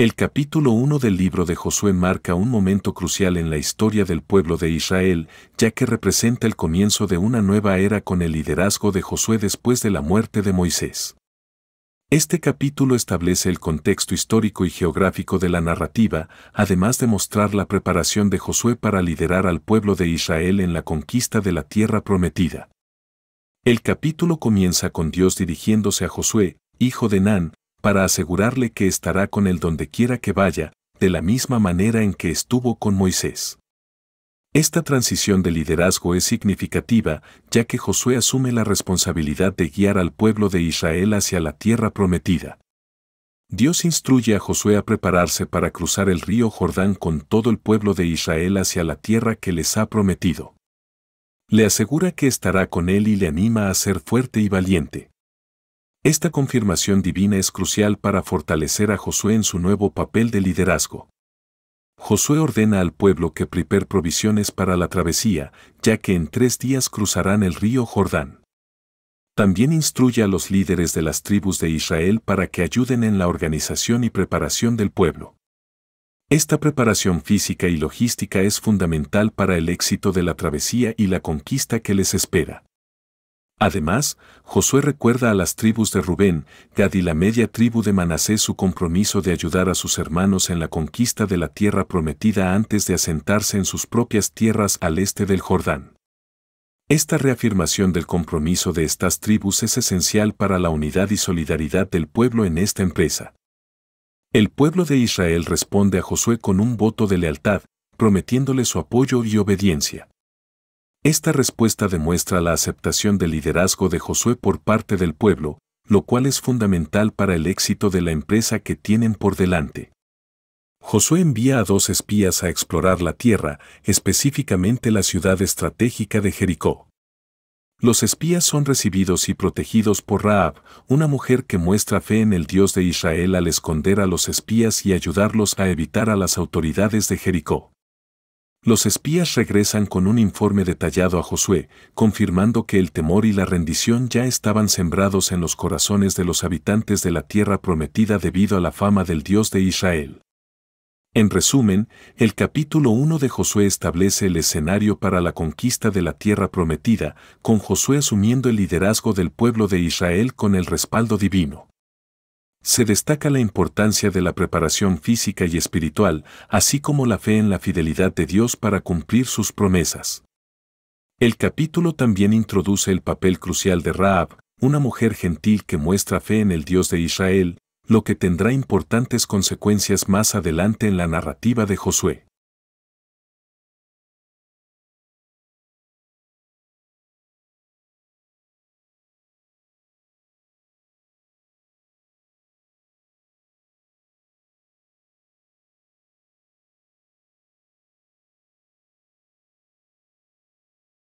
El capítulo 1 del libro de Josué marca un momento crucial en la historia del pueblo de Israel, ya que representa el comienzo de una nueva era con el liderazgo de Josué después de la muerte de Moisés. Este capítulo establece el contexto histórico y geográfico de la narrativa, además de mostrar la preparación de Josué para liderar al pueblo de Israel en la conquista de la tierra prometida. El capítulo comienza con Dios dirigiéndose a Josué, hijo de Nan, para asegurarle que estará con él donde quiera que vaya, de la misma manera en que estuvo con Moisés. Esta transición de liderazgo es significativa, ya que Josué asume la responsabilidad de guiar al pueblo de Israel hacia la tierra prometida. Dios instruye a Josué a prepararse para cruzar el río Jordán con todo el pueblo de Israel hacia la tierra que les ha prometido. Le asegura que estará con él y le anima a ser fuerte y valiente. Esta confirmación divina es crucial para fortalecer a Josué en su nuevo papel de liderazgo. Josué ordena al pueblo que prepare provisiones para la travesía, ya que en tres días cruzarán el río Jordán. También instruye a los líderes de las tribus de Israel para que ayuden en la organización y preparación del pueblo. Esta preparación física y logística es fundamental para el éxito de la travesía y la conquista que les espera. Además, Josué recuerda a las tribus de Rubén, Gad y la media tribu de Manasés su compromiso de ayudar a sus hermanos en la conquista de la tierra prometida antes de asentarse en sus propias tierras al este del Jordán. Esta reafirmación del compromiso de estas tribus es esencial para la unidad y solidaridad del pueblo en esta empresa. El pueblo de Israel responde a Josué con un voto de lealtad, prometiéndole su apoyo y obediencia. Esta respuesta demuestra la aceptación del liderazgo de Josué por parte del pueblo, lo cual es fundamental para el éxito de la empresa que tienen por delante. Josué envía a dos espías a explorar la tierra, específicamente la ciudad estratégica de Jericó. Los espías son recibidos y protegidos por Raab, una mujer que muestra fe en el Dios de Israel al esconder a los espías y ayudarlos a evitar a las autoridades de Jericó. Los espías regresan con un informe detallado a Josué, confirmando que el temor y la rendición ya estaban sembrados en los corazones de los habitantes de la tierra prometida debido a la fama del Dios de Israel. En resumen, el capítulo 1 de Josué establece el escenario para la conquista de la tierra prometida, con Josué asumiendo el liderazgo del pueblo de Israel con el respaldo divino. Se destaca la importancia de la preparación física y espiritual, así como la fe en la fidelidad de Dios para cumplir sus promesas. El capítulo también introduce el papel crucial de Raab, una mujer gentil que muestra fe en el Dios de Israel, lo que tendrá importantes consecuencias más adelante en la narrativa de Josué.